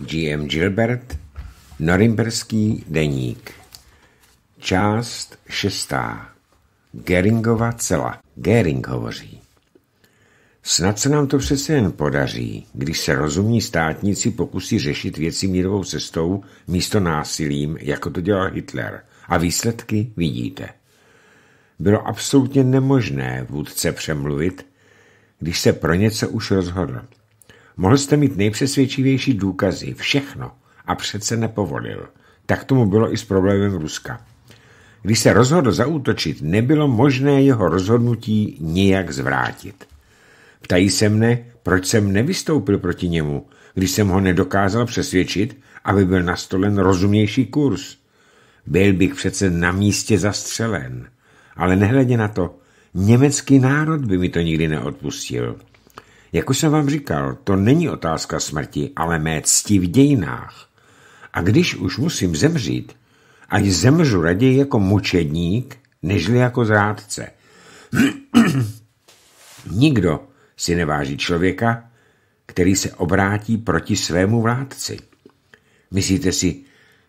G.M. Gilbert, Norimberský deník. Část šestá. Geringova cela. Gering hovoří. Snad se nám to přece jen podaří, když se rozumní státníci pokusí řešit věci mírovou cestou místo násilím, jako to dělal Hitler. A výsledky vidíte. Bylo absolutně nemožné vůdce přemluvit, když se pro něco už rozhodl. Mohl jste mít nejpřesvědčivější důkazy, všechno, a přece nepovolil. Tak tomu bylo i s problémem Ruska. Když se rozhodl zaútočit, nebylo možné jeho rozhodnutí nijak zvrátit. Ptají se mne, proč jsem nevystoupil proti němu, když jsem ho nedokázal přesvědčit, aby byl nastolen rozumnější kurz. Byl bych přece na místě zastřelen. Ale nehledě na to, německý národ by mi to nikdy neodpustil. Jak už jsem vám říkal, to není otázka smrti, ale mé cti v dějinách. A když už musím zemřít, ať zemřu raději jako mučedník, nežli jako zrádce. Nikdo si neváží člověka, který se obrátí proti svému vládci. Myslíte si,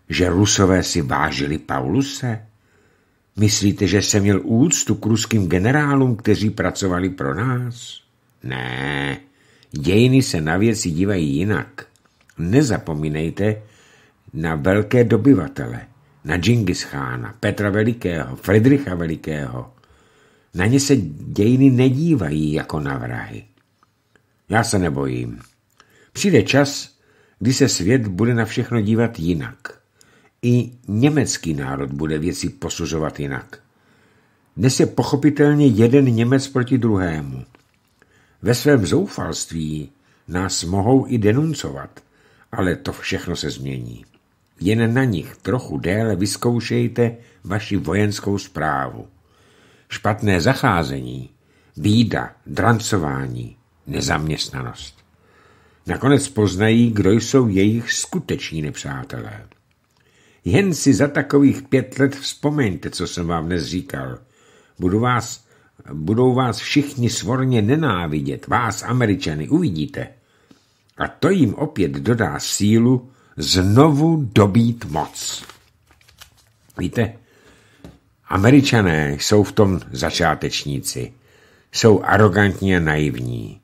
že rusové si vážili Pauluse? Myslíte, že jsem měl úctu k ruským generálům, kteří pracovali pro nás? Ne, dějiny se na věci dívají jinak. Nezapomínejte na velké dobyvatele, na Džingis Chána, Petra Velikého, Fridricha Velikého. Na ně se dějiny nedívají jako na vrahy. Já se nebojím. Přijde čas, kdy se svět bude na všechno dívat jinak. I německý národ bude věci posuzovat jinak. Dnes je pochopitelně jeden Němec proti druhému. Ve svém zoufalství nás mohou i denuncovat, ale to všechno se změní. Jen na nich trochu déle vyzkoušejte vaši vojenskou zprávu. Špatné zacházení, bída, drancování, nezaměstnanost. Nakonec poznají, kdo jsou jejich skuteční nepřátelé. Jen si za takových pět let vzpomeňte, co jsem vám dnes říkal. Budu vás Budou vás všichni svorně nenávidět, vás, Američany, uvidíte. A to jim opět dodá sílu znovu dobít moc. Víte, Američané jsou v tom začátečníci. Jsou arrogantní a naivní.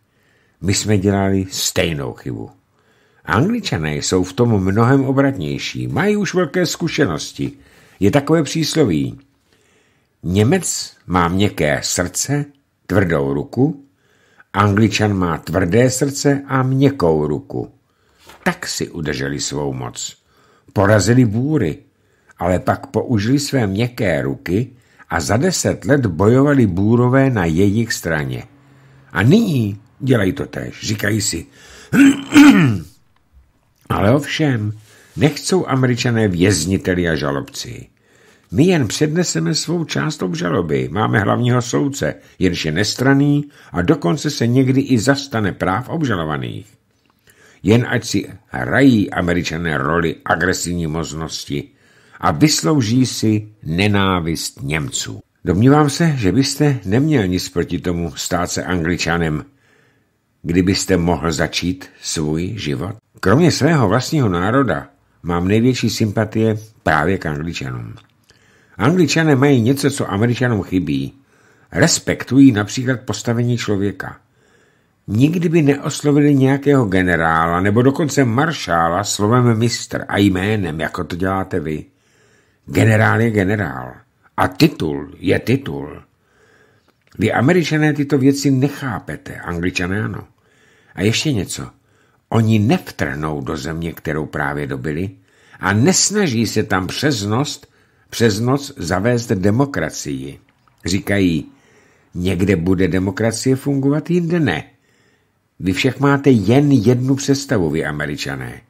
My jsme dělali stejnou chybu. Angličané jsou v tom mnohem obratnější. Mají už velké zkušenosti. Je takové přísloví – Němec má měkké srdce, tvrdou ruku, Angličan má tvrdé srdce a měkkou ruku. Tak si udrželi svou moc. Porazili bůry, ale pak použili své měkké ruky a za deset let bojovali bůrové na jejich straně. A nyní dělají to tež, říkají si. ale ovšem, nechcou američané vězniteli a žalobci. My jen předneseme svou část obžaloby, máme hlavního soudce, jenže je nestraný a dokonce se někdy i zastane práv obžalovaných. Jen ať si hrají američané roli agresivní moznosti a vyslouží si nenávist Němců. Domnívám se, že byste neměl nic proti tomu stát se angličanem, kdybyste mohl začít svůj život. Kromě svého vlastního národa mám největší sympatie právě k angličanům. Angličané mají něco, co Američanům chybí. Respektují například postavení člověka. Nikdy by neoslovili nějakého generála nebo dokonce maršála slovem mistr a jménem, jako to děláte vy. Generál je generál a titul je titul. Vy američané tyto věci nechápete, angličané ano. A ještě něco. Oni nevtrhnou do země, kterou právě dobili a nesnaží se tam přeznost přes noc zavést demokracii. Říkají, někde bude demokracie fungovat, jinde ne. Vy všech máte jen jednu představu, vy američané.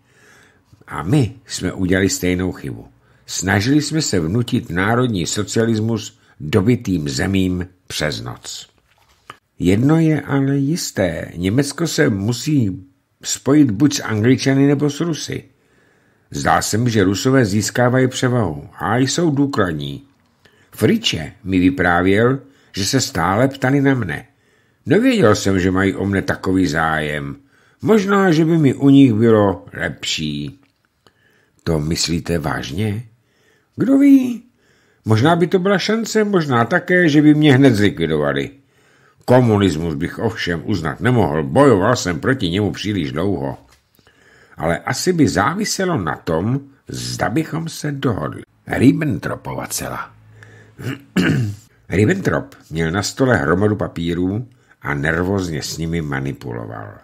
A my jsme udělali stejnou chybu. Snažili jsme se vnutit národní socialismus dobitým zemím přes noc. Jedno je ale jisté, Německo se musí spojit buď s Angličany nebo s Rusy. Zdá se mi, že Rusové získávají převahu a jsou důkladní. Friče mi vyprávěl, že se stále ptali na mne. Nevěděl jsem, že mají o mne takový zájem. Možná, že by mi u nich bylo lepší. To myslíte vážně? Kdo ví? Možná by to byla šance, možná také, že by mě hned zlikvidovali. Komunismus bych ovšem uznat nemohl, bojoval jsem proti němu příliš dlouho ale asi by záviselo na tom, zda bychom se dohodli. Ribbentropova cela. Ribbentrop měl na stole hromadu papírů a nervózně s nimi manipuloval.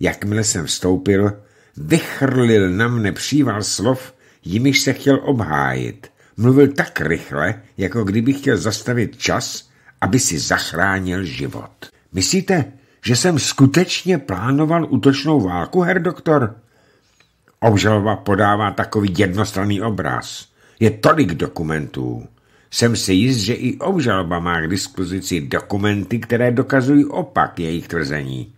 Jakmile jsem vstoupil, vychrlil na mne příval slov, jimiž se chtěl obhájit. Mluvil tak rychle, jako kdyby chtěl zastavit čas, aby si zachránil život. Myslíte, že jsem skutečně plánoval útočnou válku, her doktor? Obžalova podává takový jednostranný obraz. Je tolik dokumentů. Jsem si jist, že i obžaloba má k dispozici dokumenty, které dokazují opak jejich tvrzení.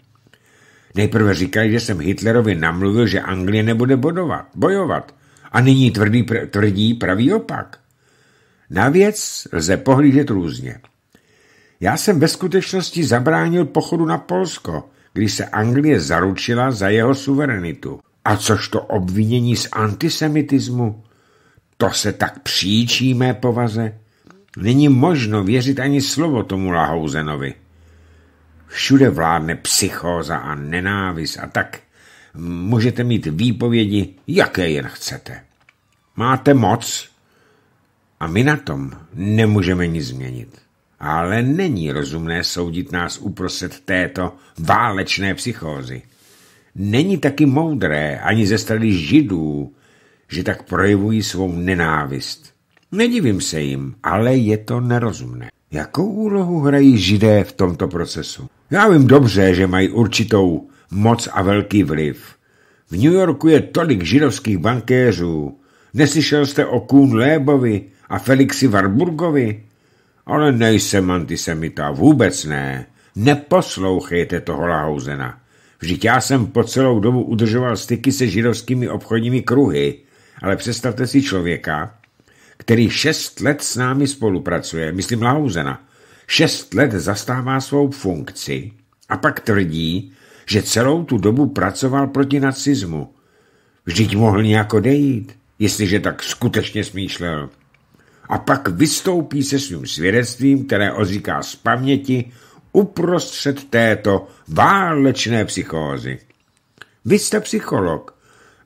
Nejprve říkali, že jsem Hitlerovi namluvil, že Anglie nebude bodovat, bojovat. A nyní tvrdí, pr tvrdí pravý opak. Na věc lze pohlížet různě. Já jsem ve skutečnosti zabránil pochodu na Polsko, když se Anglie zaručila za jeho suverenitu. A což to obvinění z antisemitismu? To se tak příčí mé povaze. Není možno věřit ani slovo tomu Lahouzenovi. Všude vládne psychóza a nenávist a tak můžete mít výpovědi, jaké jen chcete. Máte moc a my na tom nemůžeme nic změnit. Ale není rozumné soudit nás uprostřed této válečné psychózy není taky moudré ani ze strany židů, že tak projevují svou nenávist. Nedivím se jim, ale je to nerozumné. Jakou úlohu hrají židé v tomto procesu? Já vím dobře, že mají určitou moc a velký vliv. V New Yorku je tolik židovských bankéřů. Neslyšel jste o Kuhn Lébovi a Felixi Warburgovi? Ale nejsem antisemita, vůbec ne. Neposlouchejte toho Lahouzena. Vždyť já jsem po celou dobu udržoval styky se židovskými obchodními kruhy, ale představte si člověka, který šest let s námi spolupracuje, myslím Lausena, šest let zastává svou funkci a pak tvrdí, že celou tu dobu pracoval proti nacizmu. Vždyť mohl nějak odejít, jestliže tak skutečně smýšlel. A pak vystoupí se svým svědectvím, které odříká z paměti uprostřed této válečné psychózy. Vy jste psycholog.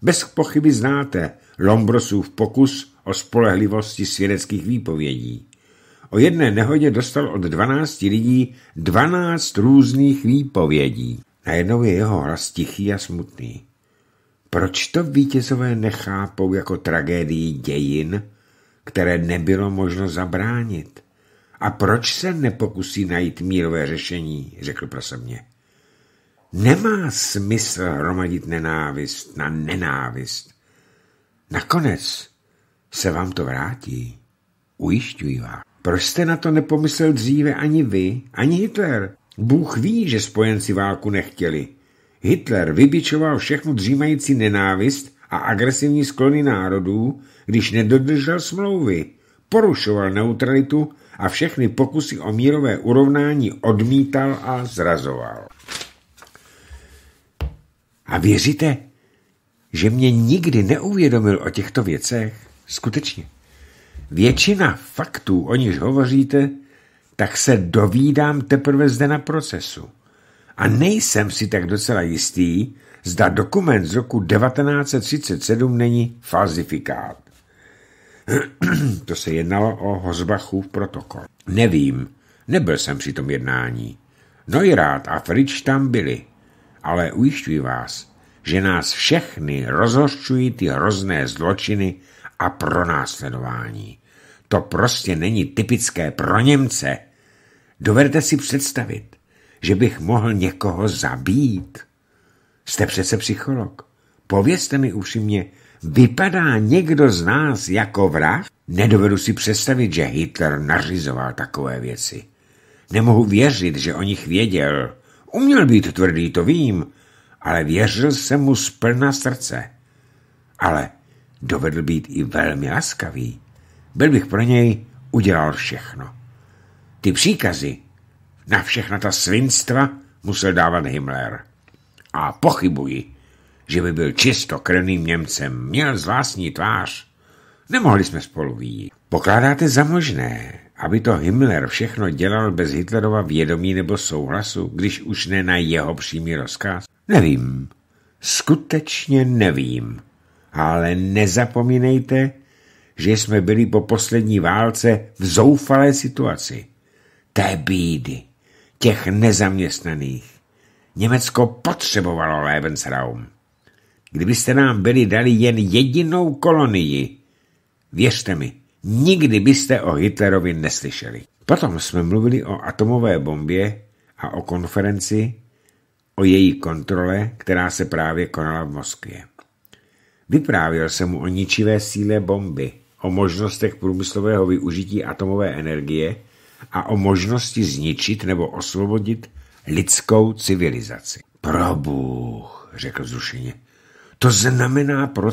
Bez pochyby znáte Lombrosův pokus o spolehlivosti svědeckých výpovědí. O jedné nehodě dostal od 12 lidí 12 různých výpovědí. Najednou je jeho hlas tichý a smutný. Proč to vítězové nechápou jako tragédii dějin, které nebylo možno zabránit? A proč se nepokusí najít mírové řešení, řekl prasemně. Nemá smysl hromadit nenávist na nenávist. Nakonec se vám to vrátí. Ujišťuji vás. Proč jste na to nepomyslel dříve ani vy, ani Hitler? Bůh ví, že spojenci válku nechtěli. Hitler vybičoval všechnu dřímající nenávist a agresivní sklony národů, když nedodržel smlouvy, porušoval neutralitu a všechny pokusy o mírové urovnání odmítal a zrazoval. A věříte, že mě nikdy neuvědomil o těchto věcech? Skutečně. Většina faktů, o niž hovoříte, tak se dovídám teprve zde na procesu. A nejsem si tak docela jistý, zda dokument z roku 1937 není falzifikát. to se jednalo o Hozbachův protokol. Nevím, nebyl jsem při tom jednání. No rád. a Frič tam byli, ale ujišťuji vás, že nás všechny rozhořčují ty hrozné zločiny a pronásledování. To prostě není typické pro Němce. Dovedete si představit, že bych mohl někoho zabít? Jste přece psycholog. Povězte mi upřímně, Vypadá někdo z nás jako vrah? Nedovedu si představit, že Hitler nařizoval takové věci. Nemohu věřit, že o nich věděl. Uměl být tvrdý, to vím, ale věřil jsem mu z plna srdce. Ale dovedl být i velmi laskavý. Byl bych pro něj udělal všechno. Ty příkazy na všechna ta svinstva musel dávat Himmler. A pochybuji, že by byl čistokrvným Němcem, měl zvláštní tvář. Nemohli jsme spolu výjít. Pokládáte za možné, aby to Himmler všechno dělal bez Hitlerova vědomí nebo souhlasu, když už ne na jeho přímý rozkaz? Nevím. Skutečně nevím. Ale nezapomínejte, že jsme byli po poslední válce v zoufalé situaci. Té bídy, těch nezaměstnaných. Německo potřebovalo Lebensraum. Kdybyste nám byli dali jen jedinou kolonii, věřte mi, nikdy byste o Hitlerovi neslyšeli. Potom jsme mluvili o atomové bombě a o konferenci o její kontrole, která se právě konala v Moskvě. Vyprávěl jsem mu o ničivé síle bomby, o možnostech průmyslového využití atomové energie a o možnosti zničit nebo osvobodit lidskou civilizaci. Probůh, řekl zrušeně. To znamená pro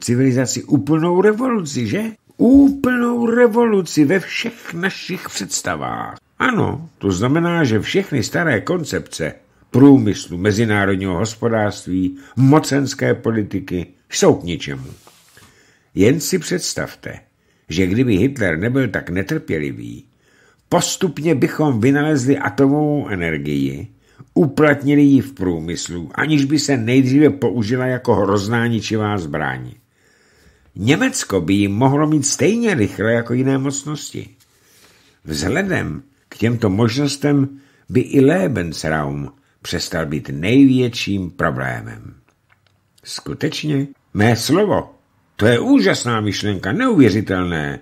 civilizaci úplnou revoluci, že? Úplnou revoluci ve všech našich představách. Ano, to znamená, že všechny staré koncepce průmyslu, mezinárodního hospodářství, mocenské politiky jsou k ničemu. Jen si představte, že kdyby Hitler nebyl tak netrpělivý, postupně bychom vynalezli atomovou energii, Uplatnili ji v průmyslu, aniž by se nejdříve použila jako hrozná ničivá zbraň. Německo by ji mohlo mít stejně rychle jako jiné mocnosti. Vzhledem k těmto možnostem by i Lebensraum přestal být největším problémem. Skutečně? Mé slovo, to je úžasná myšlenka, neuvěřitelné.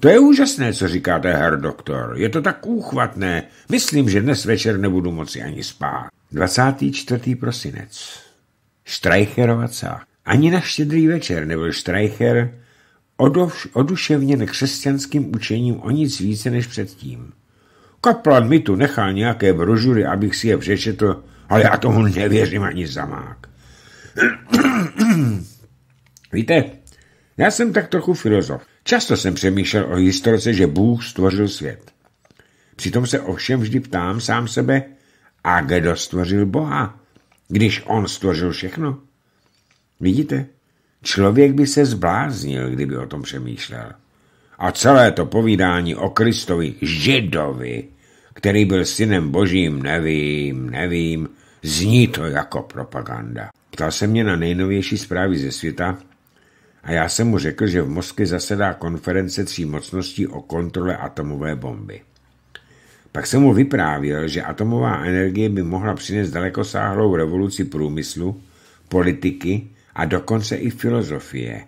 To je úžasné, co říkáte, herr doktor. Je to tak úchvatné. Myslím, že dnes večer nebudu moci ani spát. 24. prosinec. Štrajcherova Ani na štědrý večer nebyl Štrajcher odovš, oduševněn křesťanským učením o nic více než předtím. Kaplan mi tu nechal nějaké brožury, abych si je přečetl, ale já tomu nevěřím ani zamák. Víte, já jsem tak trochu filozof. Často jsem přemýšlel o historice, že Bůh stvořil svět. Přitom se ovšem vždy ptám sám sebe, a kdo stvořil Boha, když on stvořil všechno? Vidíte, člověk by se zbláznil, kdyby o tom přemýšlel. A celé to povídání o Kristovi, Židovi, který byl synem božím, nevím, nevím, zní to jako propaganda. Ptal se mě na nejnovější zprávy ze světa, a já jsem mu řekl, že v Moskvě zasedá konference tří mocností o kontrole atomové bomby. Pak jsem mu vyprávěl, že atomová energie by mohla přinést dalekosáhlou revoluci průmyslu, politiky a dokonce i filozofie.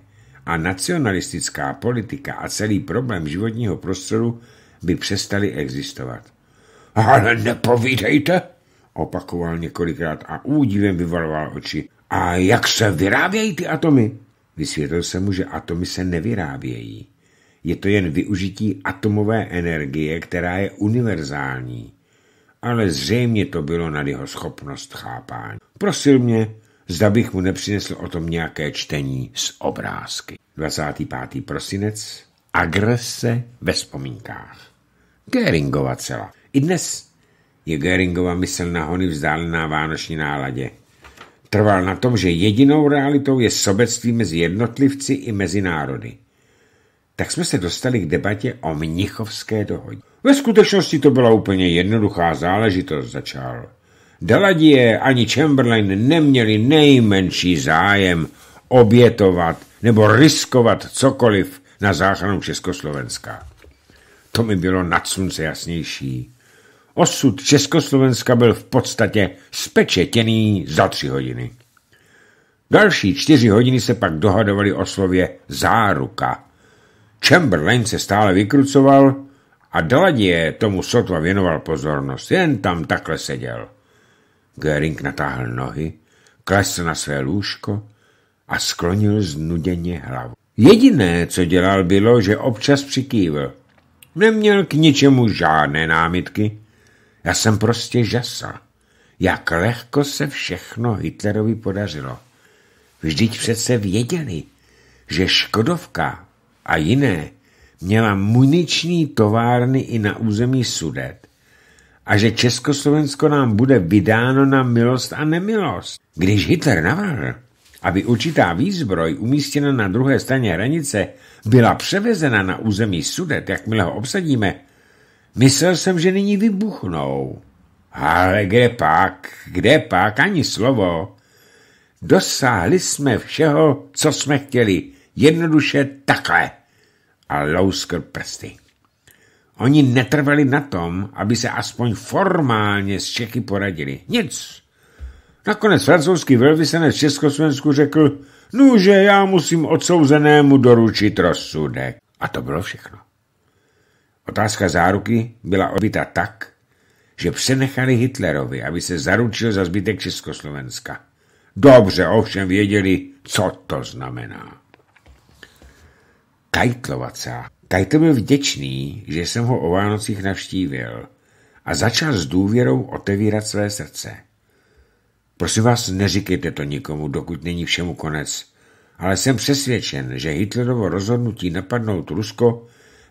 A nacionalistická politika a celý problém životního prostoru by přestali existovat. Ale nepovídejte, opakoval několikrát a údivem vyvaloval oči. A jak se vyrábějí ty atomy? Vysvětlil jsem mu, že atomy se nevyrábějí. Je to jen využití atomové energie, která je univerzální. Ale zřejmě to bylo nad jeho schopnost chápání. Prosil mě, zda bych mu nepřinesl o tom nějaké čtení z obrázky. 25. prosinec. Agrese ve vzpomínkách. Geringova cela. I dnes je Geringova mysl na hony vzdálená vánoční náladě. Trval na tom, že jedinou realitou je sobectví mezi jednotlivci i mezi národy. Tak jsme se dostali k debatě o mnichovské dohodě. Ve skutečnosti to byla úplně jednoduchá záležitost, začal. Daladie ani Chamberlain neměli nejmenší zájem obětovat nebo riskovat cokoliv na záchranu Československa. To mi bylo nad slunce jasnější. Osud Československa byl v podstatě spečetěný za tři hodiny. Další čtyři hodiny se pak dohadovali o slově záruka. Chamberlain se stále vykrucoval a Daladie tomu sotva věnoval pozornost, jen tam takhle seděl. Göring natáhl nohy, klesl na své lůžko a sklonil znuděně hlavu. Jediné, co dělal, bylo, že občas přikývil. Neměl k ničemu žádné námitky, já jsem prostě žasal, jak lehko se všechno Hitlerovi podařilo. Vždyť přece věděli, že Škodovka a jiné měla muniční továrny i na území Sudet a že Československo nám bude vydáno na milost a nemilost. Když Hitler navrhl, aby určitá výzbroj umístěna na druhé straně hranice byla převezena na území Sudet, jakmile ho obsadíme, Myslel jsem, že nyní vybuchnou. Ale kde pak, kde pak, ani slovo. Dosáhli jsme všeho, co jsme chtěli. Jednoduše takhle. A louskl prsty. Oni netrvali na tom, aby se aspoň formálně s Čechy poradili. Nic. Nakonec francouzský velvyslanec v Československu řekl, no, že já musím odsouzenému doručit rozsudek. A to bylo všechno. Otázka záruky byla odbyta tak, že přenechali Hitlerovi, aby se zaručil za zbytek Československa. Dobře ovšem věděli, co to znamená. Kajtlovaca. Kajtl byl vděčný, že jsem ho o Vánocích navštívil a začal s důvěrou otevírat své srdce. Prosím vás, neříkejte to nikomu, dokud není všemu konec, ale jsem přesvědčen, že Hitlerovo rozhodnutí napadnout Rusko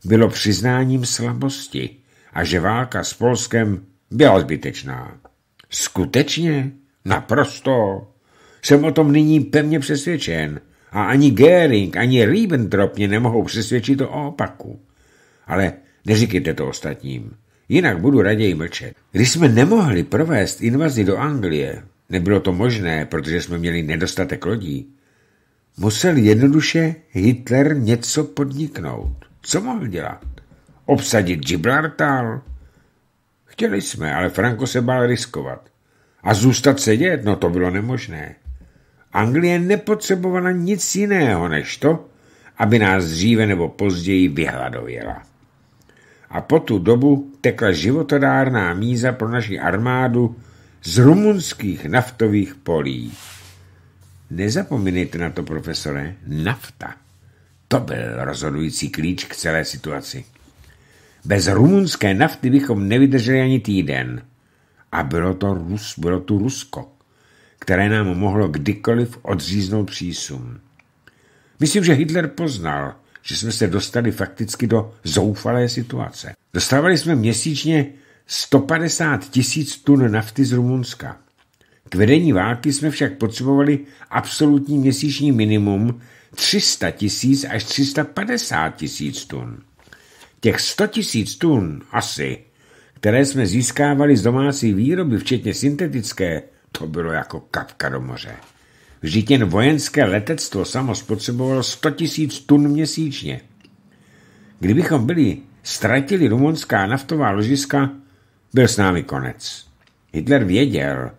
bylo přiznáním slabosti a že válka s Polskem byla zbytečná. Skutečně? Naprosto. Jsem o tom nyní pevně přesvědčen a ani Göring, ani Ribbentrop mě nemohou přesvědčit o opaku. Ale neříkejte to ostatním, jinak budu raději mlčet. Když jsme nemohli provést invazi do Anglie, nebylo to možné, protože jsme měli nedostatek lodí, musel jednoduše Hitler něco podniknout. Co mohl dělat? Obsadit Gibraltar? Chtěli jsme, ale Franco se bál riskovat. A zůstat sedět, no to bylo nemožné. Anglie nepotřebovala nic jiného než to, aby nás dříve nebo později vyhladověla. A po tu dobu tekla životodárná míza pro naši armádu z rumunských naftových polí. Nezapomeňte na to, profesore, nafta. To byl rozhodující klíč k celé situaci. Bez rumunské nafty bychom nevydrželi ani týden. A bylo, to Rus, bylo tu Rusko, které nám mohlo kdykoliv odříznout přísun. Myslím, že Hitler poznal, že jsme se dostali fakticky do zoufalé situace. Dostávali jsme měsíčně 150 tisíc tun nafty z Rumunska. K vedení války jsme však potřebovali absolutní měsíční minimum, 300 tisíc až 350 tisíc tun. Těch 100 tisíc tun asi, které jsme získávali z domácí výroby, včetně syntetické, to bylo jako kapka do moře. Vždyť jen vojenské letectvo samo spotřebovalo 100 tisíc tun měsíčně. Kdybychom byli ztratili rumunská naftová ložiska, byl s námi konec. Hitler věděl,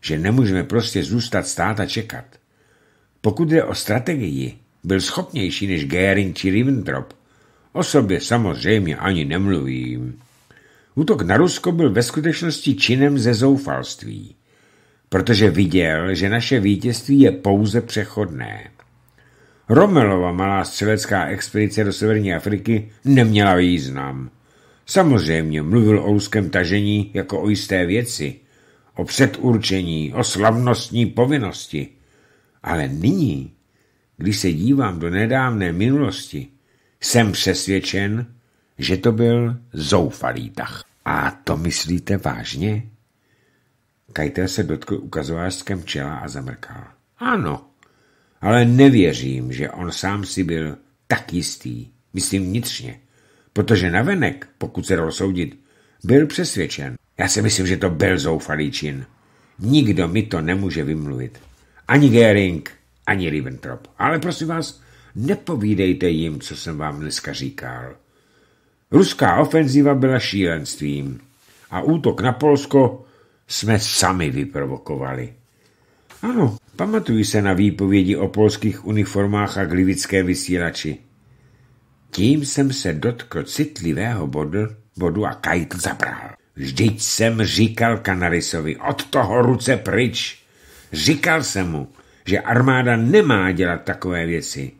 že nemůžeme prostě zůstat stát a čekat. Pokud jde o strategii, byl schopnější než Gering či Ribbentrop. O sobě samozřejmě ani nemluvím. Útok na Rusko byl ve skutečnosti činem ze zoufalství, protože viděl, že naše vítězství je pouze přechodné. Romelova malá střelecká expedice do severní Afriky neměla význam. Samozřejmě mluvil o ruském tažení jako o jisté věci, o předurčení, o slavnostní povinnosti – ale nyní, když se dívám do nedávné minulosti, jsem přesvědčen, že to byl zoufalý tah. A to myslíte vážně? Kajtel se dotkl ukazovářském čela a zamrkal. Ano, ale nevěřím, že on sám si byl tak jistý, myslím vnitřně, protože navenek, pokud se rozsoudit, byl přesvědčen. Já si myslím, že to byl zoufalý čin. Nikdo mi to nemůže vymluvit. Ani Gering, ani Ribbentrop. Ale prosím vás, nepovídejte jim, co jsem vám dneska říkal. Ruská ofenziva byla šílenstvím a útok na Polsko jsme sami vyprovokovali. Ano, pamatuju se na výpovědi o polských uniformách a glivické vysílači. Tím jsem se dotkl citlivého bodu, bodu a kajt zabral. Vždyť jsem říkal Kanarisovi, od toho ruce pryč. Říkal jsem mu, že armáda nemá dělat takové věci.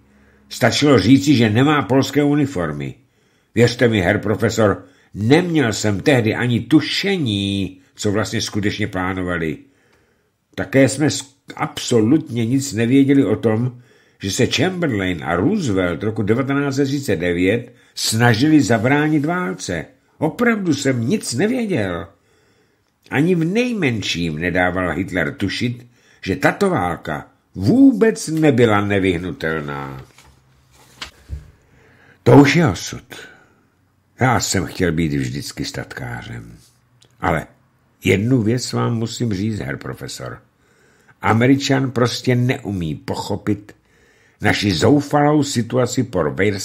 Stačilo říci, že nemá polské uniformy. Věřte mi, herr profesor, neměl jsem tehdy ani tušení, co vlastně skutečně plánovali. Také jsme absolutně nic nevěděli o tom, že se Chamberlain a Roosevelt roku 1939 snažili zabránit válce. Opravdu jsem nic nevěděl. Ani v nejmenším nedával Hitler tušit, že tato válka vůbec nebyla nevyhnutelná. To už je osud. Já jsem chtěl být vždycky statkářem. Ale jednu věc vám musím říct, her profesor. Američan prostě neumí pochopit naši zoufalou situaci po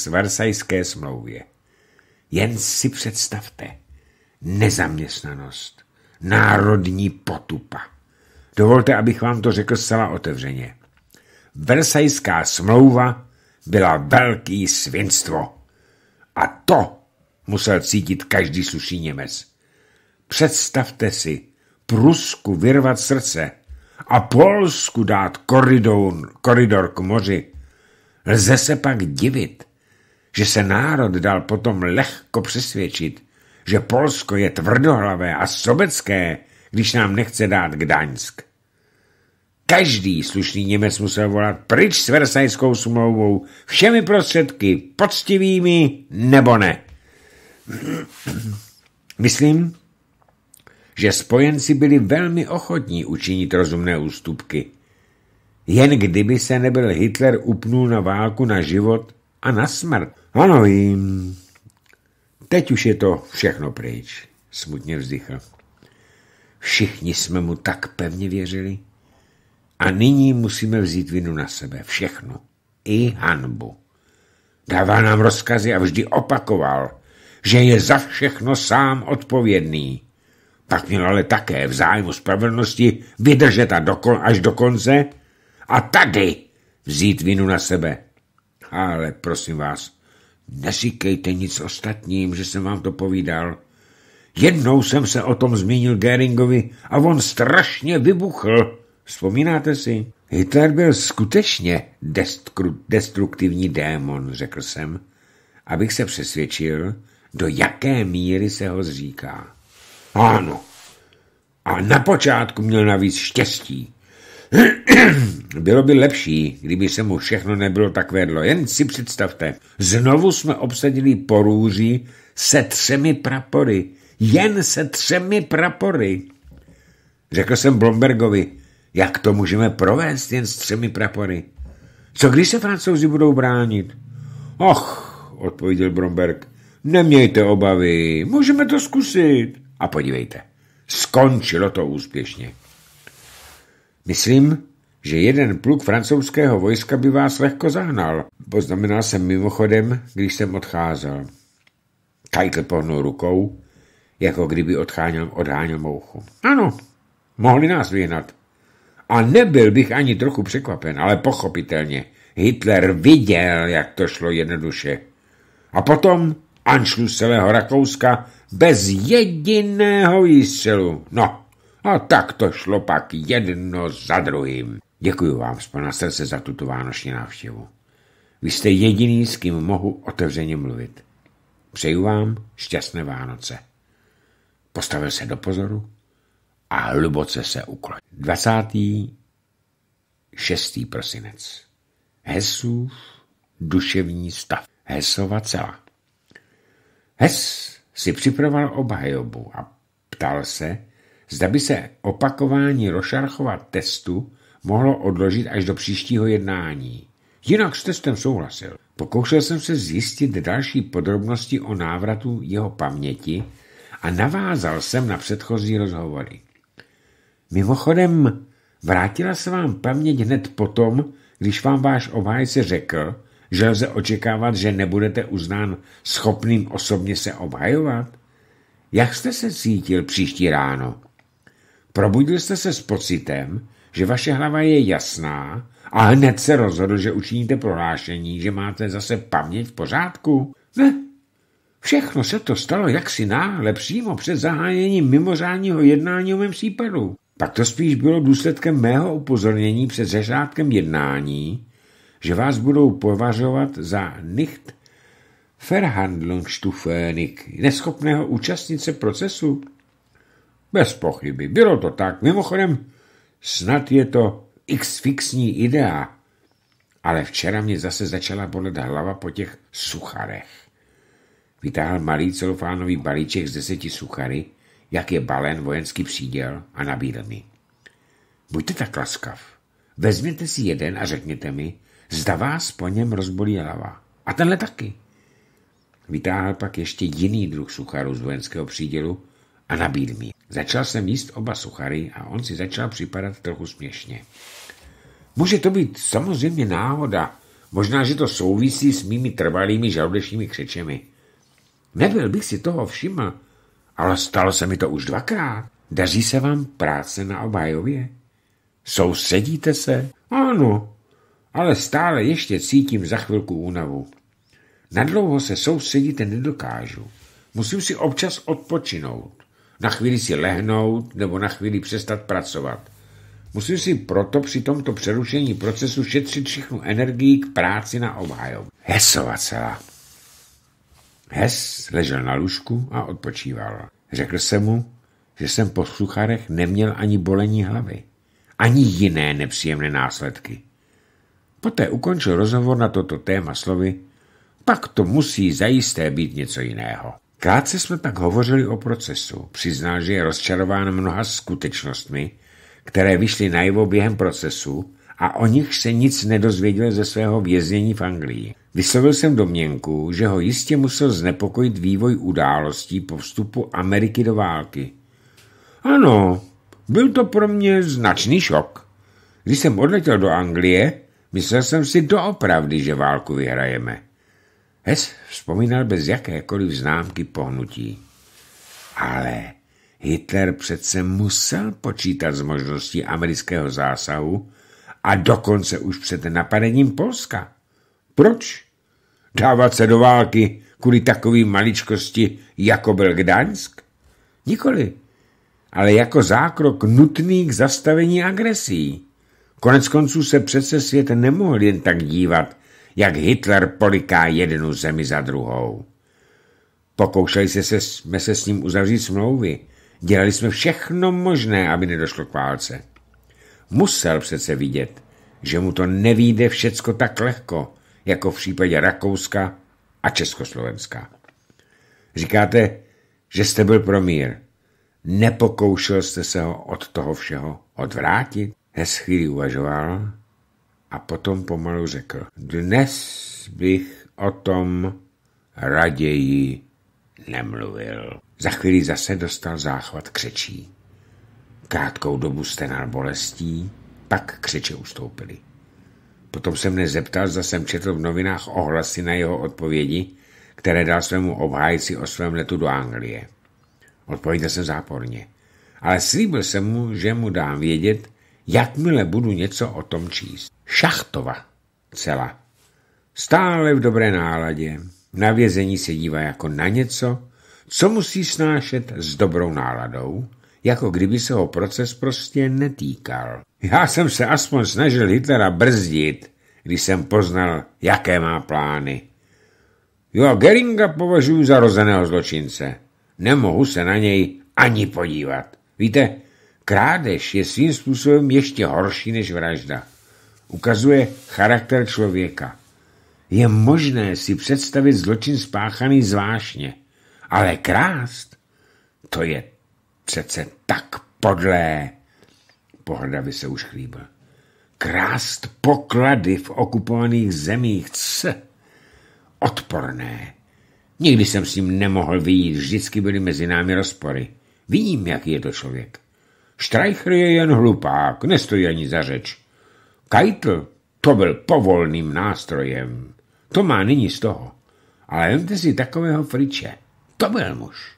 Versajské smlouvě. Jen si představte. Nezaměstnanost. Národní potupa. Dovolte, abych vám to řekl zcela otevřeně. Versajská smlouva byla velký svinstvo. A to musel cítit každý slušný Němec. Představte si, Prusku vyrvat srdce a Polsku dát koridor, koridor k moři. Lze se pak divit, že se národ dal potom lehko přesvědčit, že Polsko je tvrdohlavé a sobecké když nám nechce dát Gdaňsk. Každý slušný Němec musel volat pryč s Versajskou smlouvou, všemi prostředky, poctivými nebo ne. Myslím, že spojenci byli velmi ochotní učinit rozumné ústupky. Jen kdyby se nebyl Hitler upnul na válku na život a na smrt. Ano, jim. Teď už je to všechno pryč, smutně vzdychl. Všichni jsme mu tak pevně věřili. A nyní musíme vzít vinu na sebe. Všechno. I hanbu. Dává nám rozkazy a vždy opakoval, že je za všechno sám odpovědný. Pak měl ale také v zájmu spravedlnosti vydržet a dokon, až do konce a tady vzít vinu na sebe. Ale prosím vás, neříkejte nic ostatním, že jsem vám to povídal. Jednou jsem se o tom zmínil Geringovi a on strašně vybuchl. Vzpomínáte si? Hitler byl skutečně destruktivní démon, řekl jsem, abych se přesvědčil, do jaké míry se ho zříká. Ano. A na počátku měl navíc štěstí. Bylo by lepší, kdyby se mu všechno nebylo tak vedlo. Jen si představte, znovu jsme obsadili porůří se třemi prapory jen se třemi prapory. Řekl jsem Blombergovi, jak to můžeme provést jen s třemi prapory. Co když se francouzi budou bránit? Och, odpověděl Blomberg, nemějte obavy, můžeme to zkusit. A podívejte, skončilo to úspěšně. Myslím, že jeden pluk francouzského vojska by vás lehko zahnal. Poznamenal jsem mimochodem, když jsem odcházel. Kajtl pohnul rukou jako kdyby odcháněl, odháněl mouchu. Ano, mohli nás vyhnat. A nebyl bych ani trochu překvapen, ale pochopitelně. Hitler viděl, jak to šlo jednoduše. A potom Anschluss celého Rakouska bez jediného výstřelu. No, a tak to šlo pak jedno za druhým. Děkuji vám z plna srdce za tuto vánoční návštěvu. Vy jste jediný, s kým mohu otevřeně mluvit. Přeju vám šťastné Vánoce postavil se do pozoru a hluboce se uklonil. 26. prosinec. Hesův duševní stav. Hesova cela. Hes si připravoval obhajobu a ptal se, zda by se opakování Rošarchova testu mohlo odložit až do příštího jednání. Jinak s testem souhlasil. Pokoušel jsem se zjistit další podrobnosti o návratu jeho paměti a navázal jsem na předchozí rozhovory. Mimochodem, vrátila se vám paměť hned potom, když vám váš obhájce řekl, že lze očekávat, že nebudete uznán schopným osobně se obhajovat? Jak jste se cítil příští ráno? Probudil jste se s pocitem, že vaše hlava je jasná a hned se rozhodl, že učiníte prohlášení, že máte zase paměť v pořádku? Ne, Všechno se to stalo jaksi náhle přímo před zahájením mimořádního jednání o mém případu. Pak to spíš bylo důsledkem mého upozornění před řežátkem jednání, že vás budou považovat za nicht Verhandlungsstufenik, neschopného účastnice procesu. Bez pochyby, bylo to tak. Mimochodem, snad je to x fixní idea. Ale včera mě zase začala bolet hlava po těch sucharech. Vytáhl malý celofánový balíček z deseti suchary, jak je balen vojenský příděl a nabídl mi. Buďte tak laskav. Vezměte si jeden a řekněte mi, zda vás po něm rozbolí hlava. A tenhle taky. Vytáhl pak ještě jiný druh sucharu z vojenského přídělu a nabídl mi. Začal jsem jíst oba suchary a on si začal připadat trochu směšně. Může to být samozřejmě náhoda. Možná, že to souvisí s mými trvalými žaludečními křečemi. Nebyl bych si toho všiml, ale stalo se mi to už dvakrát. Daří se vám práce na obajově? Sousedíte se? Ano, ale stále ještě cítím za chvilku únavu. Nadlouho se sousedíte nedokážu. Musím si občas odpočinout. Na chvíli si lehnout nebo na chvíli přestat pracovat. Musím si proto při tomto přerušení procesu šetřit všechnu energii k práci na obhajov. Hesovacela. celá. Hes ležel na lůžku a odpočíval. Řekl jsem mu, že jsem po sucharech neměl ani bolení hlavy, ani jiné nepříjemné následky. Poté ukončil rozhovor na toto téma slovy, pak to musí zajisté být něco jiného. Krátce jsme tak hovořili o procesu. Přiznal, že je rozčarován mnoha skutečnostmi, které vyšly najevo během procesu a o nich se nic nedozvěděl ze svého vězení v Anglii. Vyslovil jsem domněnku, že ho jistě musel znepokojit vývoj událostí po vstupu Ameriky do války. Ano, byl to pro mě značný šok. Když jsem odletěl do Anglie, myslel jsem si doopravdy, že válku vyhrajeme. Hes vzpomínal bez jakékoliv známky pohnutí. Ale Hitler přece musel počítat s možností amerického zásahu a dokonce už před napadením Polska. Proč? Dávat se do války kvůli takový maličkosti, jako byl Gdaňsk? Nikoli, ale jako zákrok nutný k zastavení agresí. Konec konců se přece svět nemohl jen tak dívat, jak Hitler poliká jednu zemi za druhou. Pokoušeli se, se, jsme se s ním uzavřít smlouvy. Dělali jsme všechno možné, aby nedošlo k válce. Musel přece vidět, že mu to nevíde všecko tak lehko, jako v případě Rakouska a Československa. Říkáte, že jste byl pro mír. Nepokoušel jste se ho od toho všeho odvrátit? Hez chvíli uvažoval a potom pomalu řekl. Dnes bych o tom raději nemluvil. Za chvíli zase dostal záchvat křečí. Krátkou dobu stenal bolestí, pak křeče ustoupili. Potom se mne zeptal, zda jsem četl v novinách ohlasy na jeho odpovědi, které dal svému obhájci o svém letu do Anglie. Odpověděl jsem záporně, ale slíbil jsem mu, že mu dám vědět, jakmile budu něco o tom číst. Šachtova celá. Stále v dobré náladě. Na vězení se dívá jako na něco, co musí snášet s dobrou náladou jako kdyby se ho proces prostě netýkal. Já jsem se aspoň snažil Hitlera brzdit, když jsem poznal, jaké má plány. Jo, Geringa považuji za rozeného zločince. Nemohu se na něj ani podívat. Víte, krádež je svým způsobem ještě horší než vražda. Ukazuje charakter člověka. Je možné si představit zločin spáchaný zvláštně, ale krást, to je přece tak podlé. Pohrdavy se už chlíbil. Krást poklady v okupovaných zemích, c. Odporné. Nikdy jsem s ním nemohl vyjít, vždycky byly mezi námi rozpory. Vím, jaký je to člověk. Štrajchr je jen hlupák, nestojí ani za řeč. Kajtl, to byl povolným nástrojem. To má nyní z toho. Ale jen si takového friče. To byl muž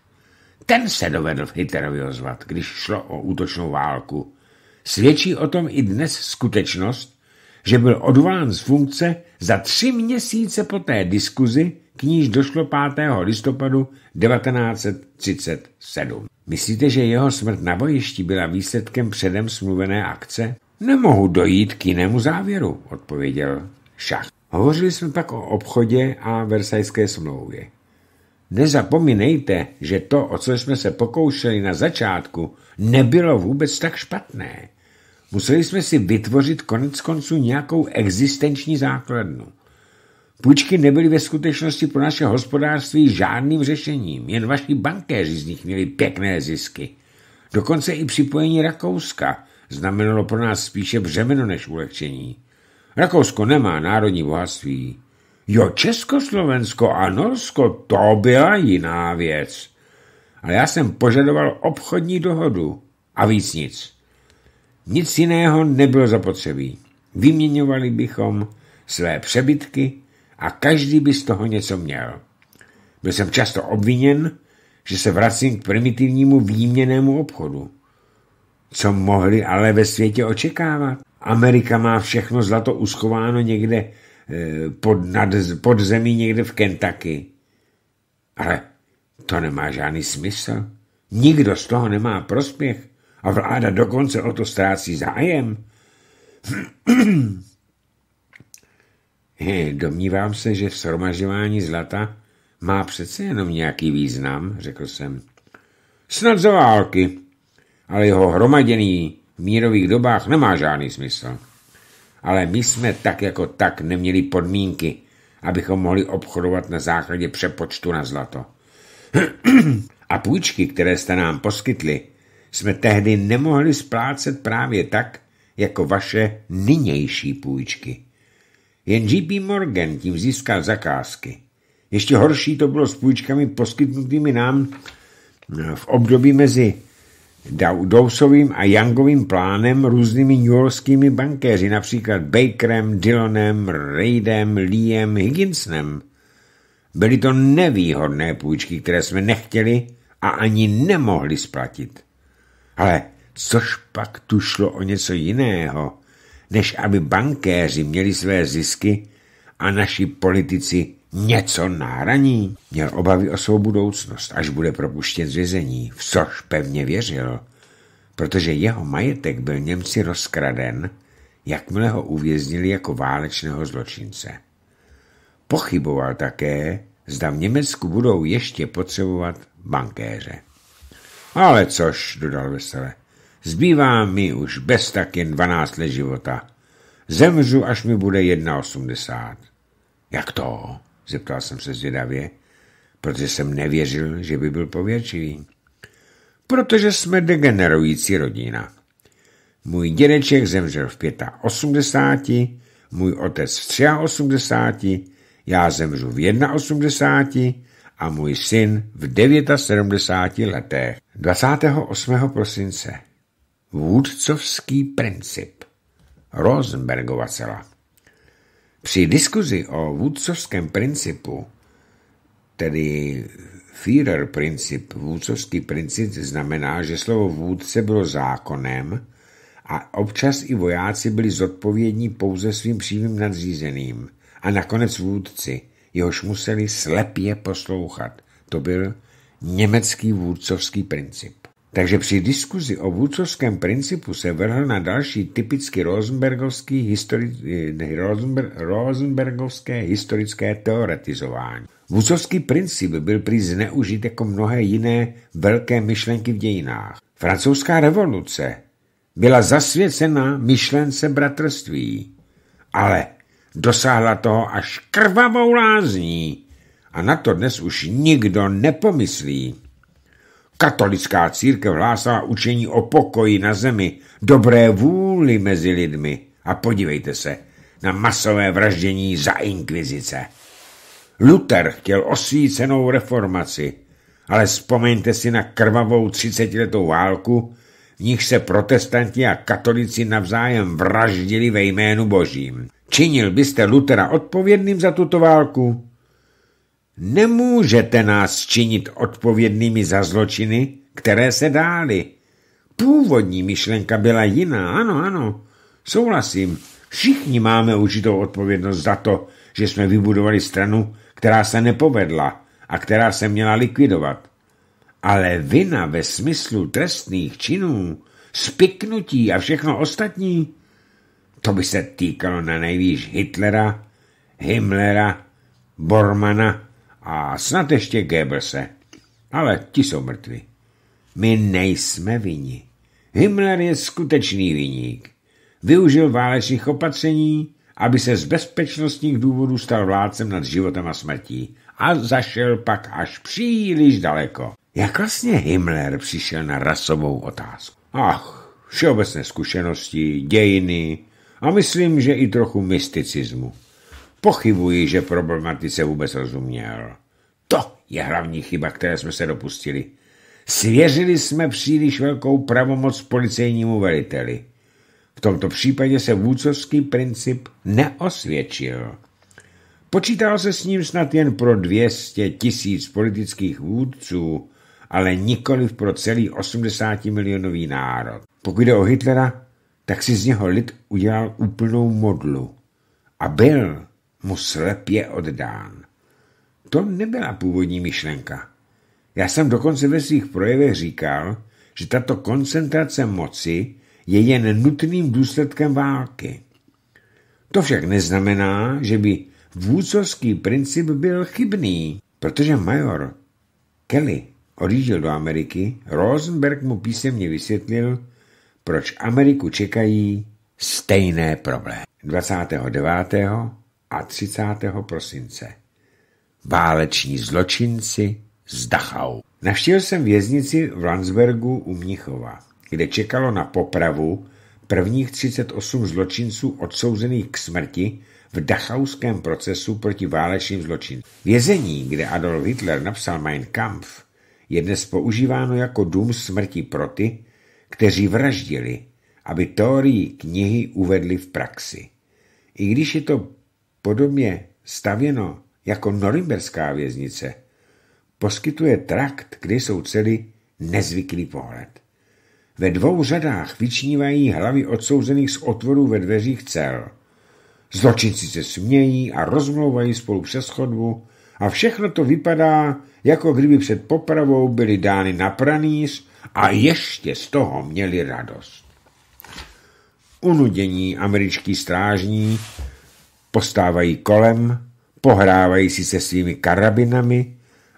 ten se dovedl v Hitlerovi ozvat, když šlo o útočnou válku. Svědčí o tom i dnes skutečnost, že byl odvolán z funkce za tři měsíce po té diskuzi, k níž došlo 5. listopadu 1937. Myslíte, že jeho smrt na bojišti byla výsledkem předem smluvené akce? Nemohu dojít k jinému závěru, odpověděl Šach. Hovořili jsme pak o obchodě a Versajské smlouvě. Nezapomínejte, že to, o co jsme se pokoušeli na začátku, nebylo vůbec tak špatné. Museli jsme si vytvořit konec konců nějakou existenční základnu. Půjčky nebyly ve skutečnosti pro naše hospodářství žádným řešením, jen vaši bankéři z nich měli pěkné zisky. Dokonce i připojení Rakouska znamenalo pro nás spíše břemeno než ulehčení. Rakousko nemá národní bohatství, Jo, Československo a Norsko, to byla jiná věc. Ale já jsem požadoval obchodní dohodu a víc nic. Nic jiného nebylo zapotřebí. Vyměňovali bychom své přebytky a každý by z toho něco měl. Byl jsem často obviněn, že se vracím k primitivnímu výměnému obchodu. Co mohli ale ve světě očekávat? Amerika má všechno zlato uschováno někde Eh, pod, nad, pod zemí někde v Kentucky. Ale to nemá žádný smysl. Nikdo z toho nemá prospěch a vláda dokonce o to ztrácí zájem. Domnívám se, že shromažďování zlata má přece jenom nějaký význam, řekl jsem. Snad za války, ale jeho hromaděný v mírových dobách nemá žádný smysl ale my jsme tak jako tak neměli podmínky, abychom mohli obchodovat na základě přepočtu na zlato. A půjčky, které jste nám poskytli, jsme tehdy nemohli splácet právě tak, jako vaše nynější půjčky. Jen J.P. Morgan tím získal zakázky. Ještě horší to bylo s půjčkami poskytnutými nám v období mezi Dowsovým a Youngovým plánem různými newyorskými bankéři, například Bakerem, Dillonem, Reidem, Liam Higginsnem. Byly to nevýhodné půjčky, které jsme nechtěli a ani nemohli splatit. Ale což pak tu šlo o něco jiného, než aby bankéři měli své zisky a naši politici něco náraní. Měl obavy o svou budoucnost, až bude propuštěn z vězení, v což pevně věřil, protože jeho majetek byl Němci rozkraden, jakmile ho uvěznili jako válečného zločince. Pochyboval také, zda v Německu budou ještě potřebovat bankéře. Ale což, dodal vesele, zbývá mi už bez tak jen 12 let života. Zemřu, až mi bude 1,80. Jak to? Zeptal jsem se zvědavě, protože jsem nevěřil, že by byl pověrčivý. Protože jsme degenerující rodina. Můj dědeček zemřel v 85, můj otec v 83, já zemřu v 81 a můj syn v 79 letech. 28. prosince. Vůdcovský princip. Rosenbergova cela. Při diskuzi o vůdcovském principu, tedy Führer princip, vůdcovský princip znamená, že slovo vůdce bylo zákonem a občas i vojáci byli zodpovědní pouze svým přímým nadřízeným a nakonec vůdci, jehož museli slepě poslouchat. To byl německý vůdcovský princip. Takže při diskuzi o vůcovském principu se vrhl na další typicky Rosenbergovský histori ne, Rosenber Rosenbergovské historické teoretizování. Vůcovský princip byl prý zneužit jako mnohé jiné velké myšlenky v dějinách. Francouzská revoluce byla zasvěcena myšlence bratrství, ale dosáhla toho až krvavou lázní a na to dnes už nikdo nepomyslí. Katolická církev hlásala učení o pokoji na zemi, dobré vůli mezi lidmi. A podívejte se na masové vraždění za inkvizice. Luther chtěl osvícenou reformaci, ale vzpomeňte si na krvavou třicetiletou válku, v níž se protestanti a katolici navzájem vraždili ve jménu božím. Činil byste Lutera odpovědným za tuto válku? Nemůžete nás činit odpovědnými za zločiny, které se dály. Původní myšlenka byla jiná, ano, ano, souhlasím. Všichni máme užitou odpovědnost za to, že jsme vybudovali stranu, která se nepovedla a která se měla likvidovat. Ale vina ve smyslu trestných činů, spiknutí a všechno ostatní, to by se týkalo na nejvíc Hitlera, Himmlera, Bormana a snad ještě Goebbelse. Ale ti jsou mrtví. My nejsme vini. Himmler je skutečný viník. Využil válečných opatření, aby se z bezpečnostních důvodů stal vládcem nad životem a smrtí a zašel pak až příliš daleko. Jak vlastně Himmler přišel na rasovou otázku? Ach, všeobecné zkušenosti, dějiny a myslím, že i trochu mysticismu. Pochybuji, že problematice vůbec rozuměl. To je hlavní chyba, které jsme se dopustili. Svěřili jsme příliš velkou pravomoc policejnímu veliteli. V tomto případě se vůcovský princip neosvědčil. Počítal se s ním snad jen pro 200 tisíc politických vůdců, ale nikoli pro celý 80-milionový národ. Pokud jde o Hitlera, tak si z něho lid udělal úplnou modlu. A byl mu slepě oddán. To nebyla původní myšlenka. Já jsem dokonce ve svých projevech říkal, že tato koncentrace moci je jen nutným důsledkem války. To však neznamená, že by vůcovský princip byl chybný, protože major Kelly odjížděl do Ameriky, Rosenberg mu písemně vysvětlil, proč Ameriku čekají stejné problémy. 29 a 30. prosince. Váleční zločinci z Dachau. Navštívil jsem věznici v Landsbergu u Mnichova, kde čekalo na popravu prvních 38 zločinců odsouzených k smrti v dachauském procesu proti válečným zločincům. Vězení, kde Adolf Hitler napsal Mein Kampf, je dnes používáno jako dům smrti pro ty, kteří vraždili, aby teorii knihy uvedli v praxi. I když je to podobně stavěno jako norimberská věznice, poskytuje trakt, kde jsou celý nezvyklý pohled. Ve dvou řadách vyčnívají hlavy odsouzených z otvorů ve dveřích cel. Zločinci se smějí a rozmlouvají spolu přes chodbu a všechno to vypadá, jako kdyby před popravou byly dány na pranýř a ještě z toho měli radost. Unudění američtí strážní postávají kolem, pohrávají si se svými karabinami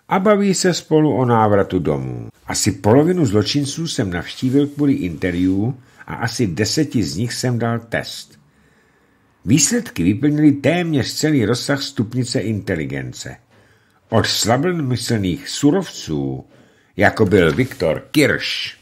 a baví se spolu o návratu domů. Asi polovinu zločinců jsem navštívil kvůli interview a asi deseti z nich jsem dal test. Výsledky vyplnily téměř celý rozsah stupnice inteligence. Od slabomyslných surovců, jako byl Viktor Kirsch,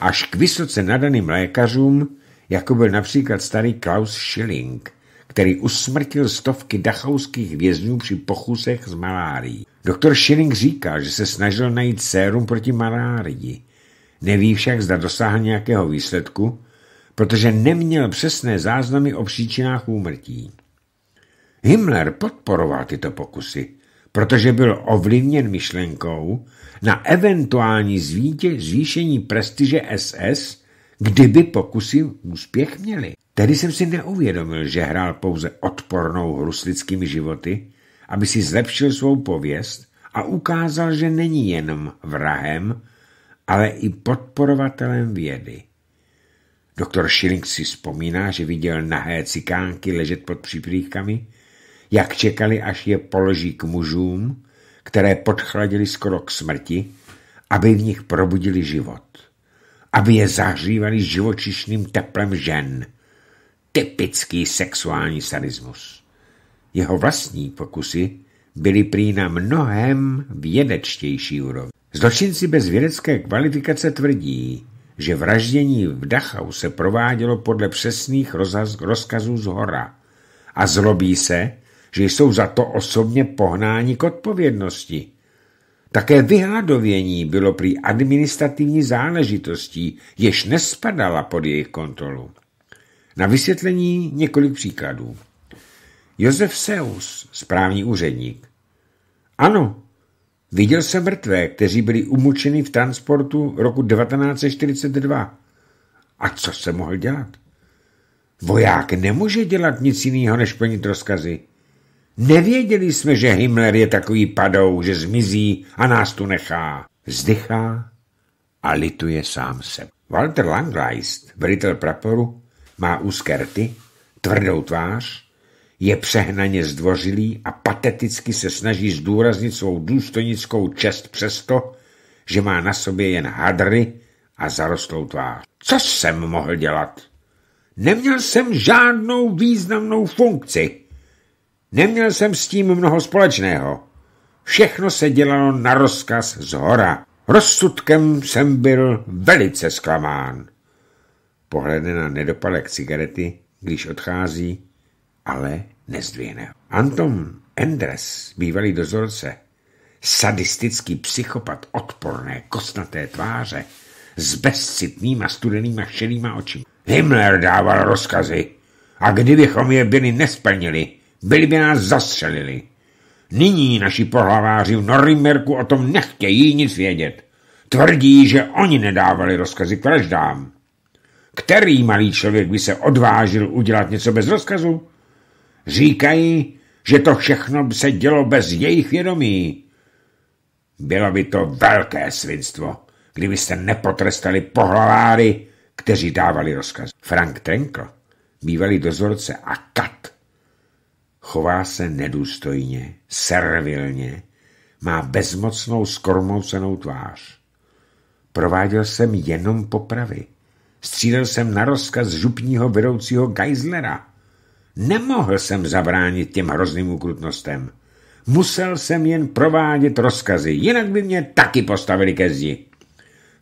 až k vysoce nadaným lékařům, jako byl například starý Klaus Schilling – který usmrtil stovky dachauských vězňů při pochusech z malárií. Doktor Schilling říká, že se snažil najít sérum proti malárii. Neví však, zda dosáhl nějakého výsledku, protože neměl přesné záznamy o příčinách úmrtí. Himmler podporoval tyto pokusy, protože byl ovlivněn myšlenkou na eventuální zvítě, zvýšení prestiže SS, kdyby pokusy úspěch měly. Tehdy jsem si neuvědomil, že hrál pouze odpornou hru s lidskými životy, aby si zlepšil svou pověst a ukázal, že není jenom vrahem, ale i podporovatelem vědy. Doktor Schilling si vzpomíná, že viděl nahé cikánky ležet pod připlíkami, jak čekali, až je položí k mužům, které podchladili skoro k smrti, aby v nich probudili život, aby je zahřívali živočišným teplem žen, typický sexuální sadismus. Jeho vlastní pokusy byly prý na mnohem vědečtější úrovni. Zločinci bez vědecké kvalifikace tvrdí, že vraždění v Dachau se provádělo podle přesných rozkazů z hora a zlobí se, že jsou za to osobně pohnáni k odpovědnosti. Také vyhladovění bylo prý administrativní záležitostí, jež nespadala pod jejich kontrolu. Na vysvětlení několik příkladů. Josef Seus, správní úředník. Ano, viděl jsem mrtvé, kteří byli umučeni v transportu roku 1942. A co se mohl dělat? Voják nemůže dělat nic jiného, než plnit rozkazy. Nevěděli jsme, že Himmler je takový padou, že zmizí a nás tu nechá. Zdychá a lituje sám sebe. Walter Langleist, velitel praporu, má úzké rty, tvrdou tvář, je přehnaně zdvořilý a pateticky se snaží zdůraznit svou důstojnickou čest přesto, že má na sobě jen hadry a zarostlou tvář. Co jsem mohl dělat? Neměl jsem žádnou významnou funkci. Neměl jsem s tím mnoho společného. Všechno se dělalo na rozkaz z hora. Rozsudkem jsem byl velice zklamán pohlede na nedopalek cigarety, když odchází, ale nezdvihne. Anton Endres, bývalý dozorce, sadistický psychopat odporné kostnaté tváře s bezcitnýma studenýma šedýma očima. Himmler dával rozkazy a kdybychom je byli nesplnili, byli by nás zastřelili. Nyní naši pohlaváři v Norimberku o tom nechtějí nic vědět. Tvrdí, že oni nedávali rozkazy vraždám. Který malý člověk by se odvážil udělat něco bez rozkazu? Říkají, že to všechno by se dělo bez jejich vědomí. Bylo by to velké svinstvo, kdybyste nepotrestali pohlaváry, kteří dávali rozkaz. Frank Trenkl, bývalý dozorce a kat, chová se nedůstojně, servilně, má bezmocnou skormoucenou tvář. Prováděl jsem jenom popravy. Střílel jsem na rozkaz župního vedoucího Geislera. Nemohl jsem zabránit těm hrozným ukrutnostem. Musel jsem jen provádět rozkazy, jinak by mě taky postavili ke zdi.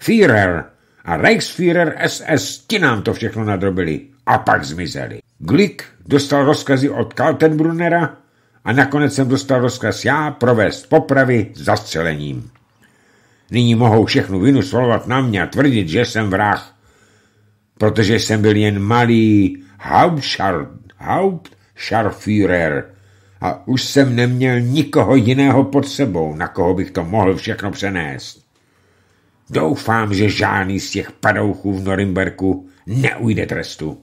Führer a Reichsführer SS, ti nám to všechno nadrobili a pak zmizeli. Glick dostal rozkazy od Kaltenbrunera a nakonec jsem dostal rozkaz já provést popravy zastřelením. Nyní mohou všechnu vinu svolovat na mě a tvrdit, že jsem vrah protože jsem byl jen malý Hauptscharführer a už jsem neměl nikoho jiného pod sebou, na koho bych to mohl všechno přenést. Doufám, že žádný z těch padouchů v Norimberku neujde trestu.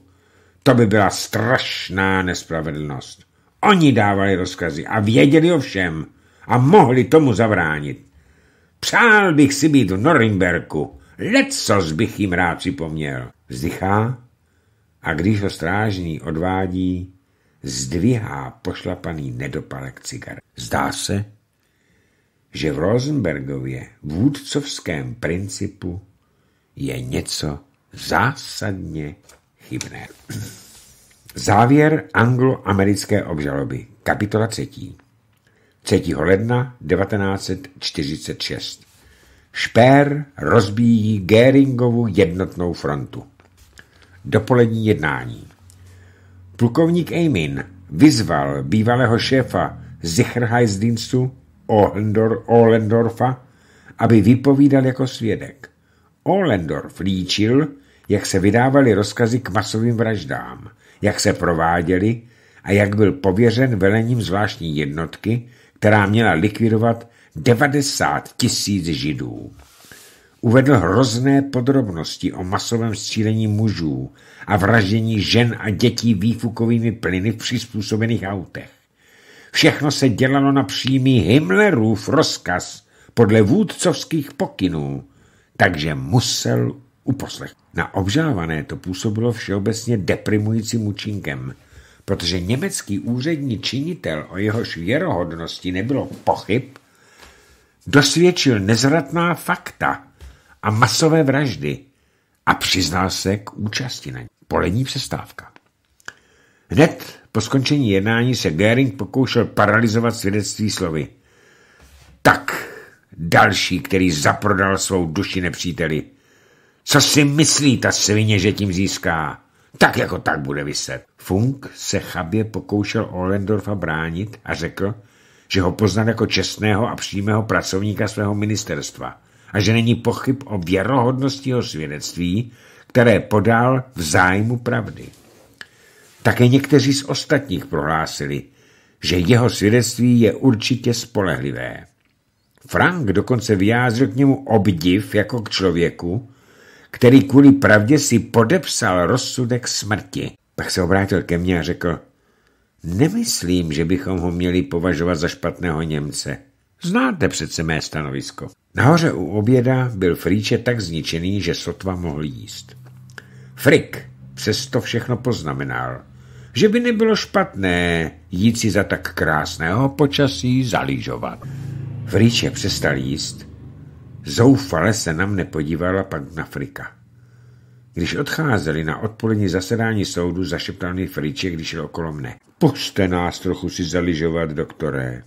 To by byla strašná nespravedlnost. Oni dávali rozkazy a věděli o všem a mohli tomu zabránit. Přál bych si být v Norimberku, lecos bych jim rád připomněl vzdychá a když ho strážný odvádí, zdvihá pošlapaný nedopalek cigar. Zdá se, že v Rosenbergově vůdcovském principu je něco zásadně chybné. Závěr angloamerické obžaloby, kapitola 3. 3. ledna 1946. Špér rozbíjí Geringovu jednotnou frontu dopolední jednání. Plukovník Amin vyzval bývalého šéfa Zicherheisdienstu Ohlendorfa, aby vypovídal jako svědek. Ohlendorf líčil, jak se vydávaly rozkazy k masovým vraždám, jak se prováděly a jak byl pověřen velením zvláštní jednotky, která měla likvidovat 90 tisíc židů. Uvedl hrozné podrobnosti o masovém střílení mužů a vraždění žen a dětí výfukovými plyny v přizpůsobených autech. Všechno se dělalo na přímý Himmlerův rozkaz podle vůdcovských pokynů, takže musel uposlech. Na obžávané to působilo všeobecně deprimujícím účinkem, protože německý úřední činitel o jehož věrohodnosti nebylo pochyb, dosvědčil nezratná fakta, a masové vraždy a přiznal se k účasti na ní. Polední přestávka. Hned po skončení jednání se Göring pokoušel paralizovat svědectví slovy. Tak, další, který zaprodal svou duši nepříteli. Co si myslí ta svině, že tím získá? Tak jako tak bude vyset. Funk se chabě pokoušel Ollendorfa bránit a řekl, že ho poznal jako čestného a přímého pracovníka svého ministerstva a že není pochyb o věrohodnosti jeho svědectví, které podal v zájmu pravdy. Také někteří z ostatních prohlásili, že jeho svědectví je určitě spolehlivé. Frank dokonce vyjádřil k němu obdiv jako k člověku, který kvůli pravdě si podepsal rozsudek smrti. Pak se obrátil ke mně a řekl, nemyslím, že bychom ho měli považovat za špatného Němce. Znáte přece mé stanovisko. Nahoře u oběda byl Frýče tak zničený, že sotva mohl jíst. Frik přesto všechno poznamenal, že by nebylo špatné jít si za tak krásného počasí zalížovat. Frýče přestal jíst, zoufale se na mne podívala pak na Frika. Když odcházeli na odpolední zasedání soudu, zašeptal mi Fríče, když šel okolo mne. Pošte nás trochu si zaližovat, doktore.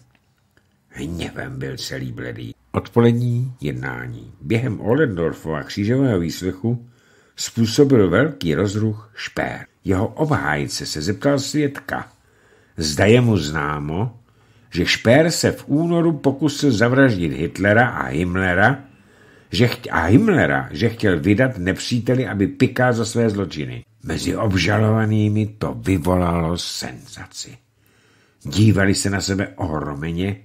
Hněvem byl celý bledý. Odpolední jednání během Ollendorfova křížového výslechu způsobil velký rozruch špér. Jeho obhájce se zeptal svědka, zda je mu známo, že Špér se v únoru pokusil zavraždit Hitlera a Himmlera že a Himmlera, že chtěl vydat nepříteli, aby piká za své zločiny. Mezi obžalovanými to vyvolalo senzaci. Dívali se na sebe ohromeně,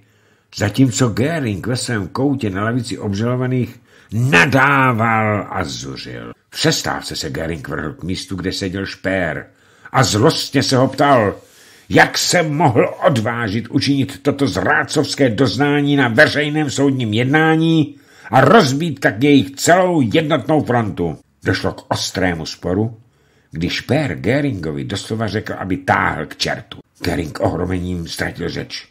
zatímco Göring ve svém koutě na lavici obžalovaných nadával a zuřil. V přestávce se Göring vrhl k místu, kde seděl špér a zlostně se ho ptal, jak se mohl odvážit učinit toto zrácovské doznání na veřejném soudním jednání a rozbít tak jejich celou jednotnou frontu. Došlo k ostrému sporu, když Špér Geringovi doslova řekl, aby táhl k čertu. Gering ohromením ztratil řeč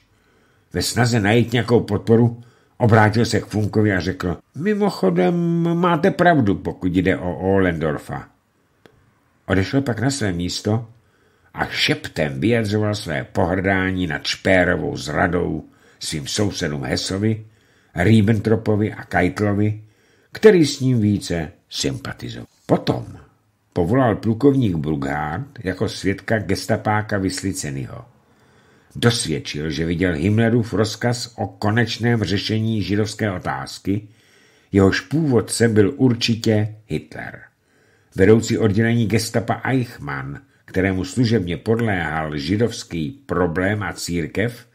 ve snaze najít nějakou podporu, obrátil se k Funkovi a řekl, mimochodem máte pravdu, pokud jde o Olendorfa. Odešel pak na své místo a šeptem vyjadřoval své pohrdání nad Špérovou zradou svým sousedům Hesovi, Ribbentropovi a Keitlovi, který s ním více sympatizoval. Potom povolal plukovník Brughard jako svědka gestapáka Vyslicenyho dosvědčil, že viděl Himmlerův rozkaz o konečném řešení židovské otázky, jehož původce byl určitě Hitler. Vedoucí oddělení gestapa Eichmann, kterému služebně podléhal židovský problém a církev,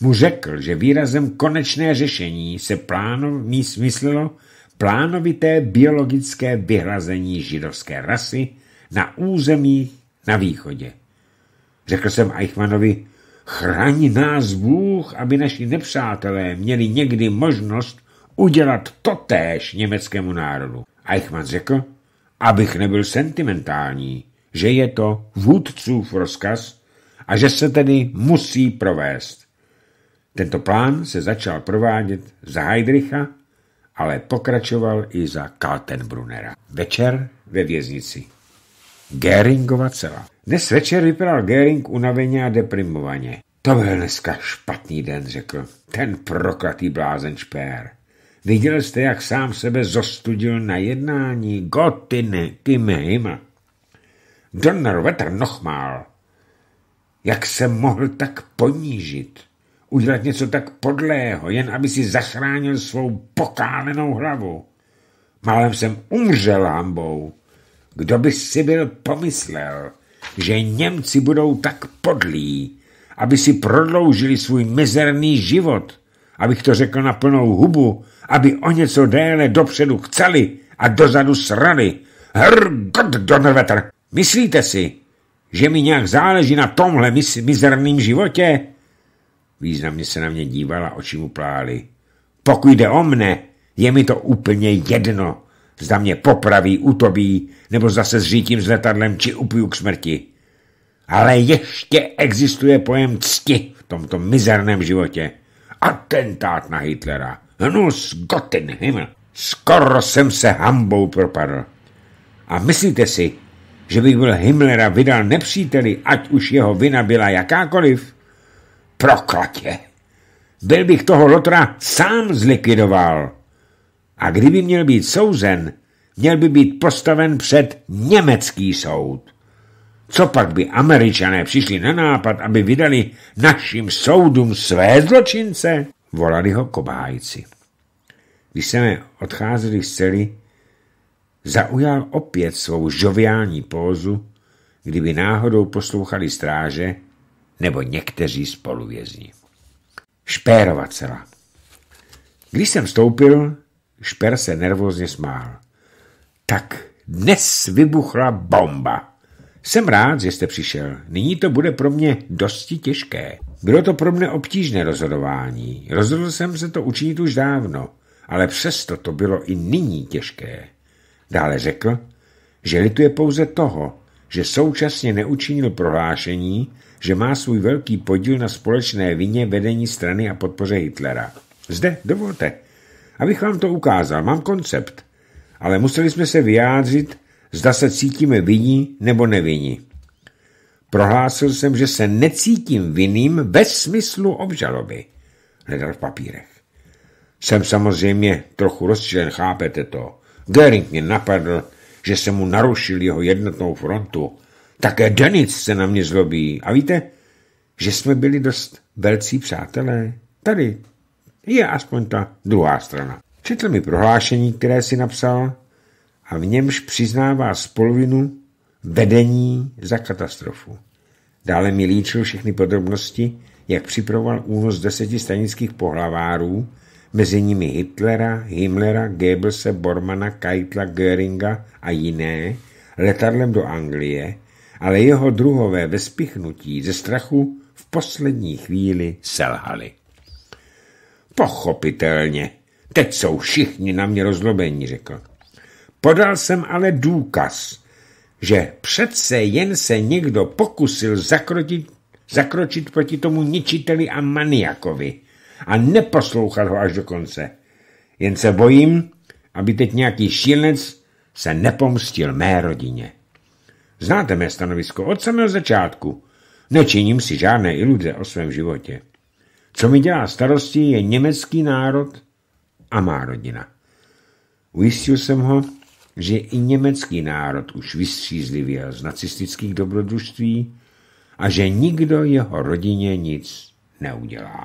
mu řekl, že výrazem konečné řešení se plánovní smyslilo plánovité biologické vyhrazení židovské rasy na území na východě. Řekl jsem Eichmannovi, Chraň nás Bůh, aby naši nepřátelé měli někdy možnost udělat totéž německému národu. Eichmann řekl, abych nebyl sentimentální, že je to vůdcův rozkaz a že se tedy musí provést. Tento plán se začal provádět za Heidricha, ale pokračoval i za Kaltenbrunnera. Večer ve věznici. Geringova cela. Dnes večer vypadal Gering unaveně a deprimovaně. To byl dneska špatný den, řekl. Ten proklatý blázen špér. Viděl jste, jak sám sebe zostudil na jednání. Gotiny, kime, hima. Donner vetr nochmál. Jak se mohl tak ponížit? Udělat něco tak podlého, jen aby si zachránil svou pokálenou hlavu. Málem jsem umřel hambou. Kdo by si byl pomyslel? že Němci budou tak podlí, aby si prodloužili svůj mizerný život, abych to řekl na plnou hubu, aby o něco déle dopředu chceli a dozadu srali. god, donrvetr, Myslíte si, že mi nějak záleží na tomhle mis mizerným životě? Významně se na mě dívala, oči mu plály. Pokud jde o mne, je mi to úplně jedno. Zda mě popraví, utobí, nebo zase zřítím s letadlem či upiju k smrti. Ale ještě existuje pojem cti v tomto mizerném životě. Atentát na Hitlera. Hnus gotin himmel. Skoro jsem se hambou propadl. A myslíte si, že bych byl Himmlera vydal nepříteli, ať už jeho vina byla jakákoliv? Proklatě! Byl bych toho Lotra sám zlikvidoval a kdyby měl být souzen, měl by být postaven před německý soud. Co pak by američané přišli na nápad, aby vydali našim soudům své zločince? Volali ho kobájci. Když jsme odcházeli z cely, zaujal opět svou žoviální pózu, kdyby náhodou poslouchali stráže nebo někteří spoluvězni. Špérova cela. Když jsem vstoupil, Šper se nervózně smál. Tak dnes vybuchla bomba. Jsem rád, že jste přišel. Nyní to bude pro mě dosti těžké. Bylo to pro mě obtížné rozhodování. Rozhodl jsem se to učinit už dávno, ale přesto to bylo i nyní těžké. Dále řekl, že lituje pouze toho, že současně neučinil prohlášení, že má svůj velký podíl na společné vině vedení strany a podpoře Hitlera. Zde, dovolte, Abych vám to ukázal, mám koncept, ale museli jsme se vyjádřit, zda se cítíme vinní nebo nevinní. Prohlásil jsem, že se necítím vinným ve smyslu obžaloby. Hledal v papírech. Jsem samozřejmě trochu rozčilen, chápete to. Göring mě napadl, že se mu narušil jeho jednotnou frontu. Také Denic se na mě zlobí. A víte, že jsme byli dost velcí přátelé. Tady, je aspoň ta druhá strana. Četl mi prohlášení, které si napsal a v němž přiznává spolvinu vedení za katastrofu. Dále mi líčil všechny podrobnosti, jak připravoval únos deseti stanických pohlavárů, mezi nimi Hitlera, Himmlera, Goebbelse, Bormana, Keitla, Göringa a jiné, letadlem do Anglie, ale jeho druhové ve spichnutí ze strachu v poslední chvíli selhali. Pochopitelně. Teď jsou všichni na mě rozlobení, řekl. Podal jsem ale důkaz, že přece jen se někdo pokusil zakrotit, zakročit proti tomu ničiteli a maniakovi a neposlouchat ho až do konce. Jen se bojím, aby teď nějaký šílenec se nepomstil mé rodině. Znáte mé stanovisko od samého začátku. Nečiním si žádné iluze o svém životě. Co mi dělá starosti, je německý národ a má rodina. Ujistil jsem ho, že i německý národ už vystřízlivěl z nacistických dobrodružství a že nikdo jeho rodině nic neudělá.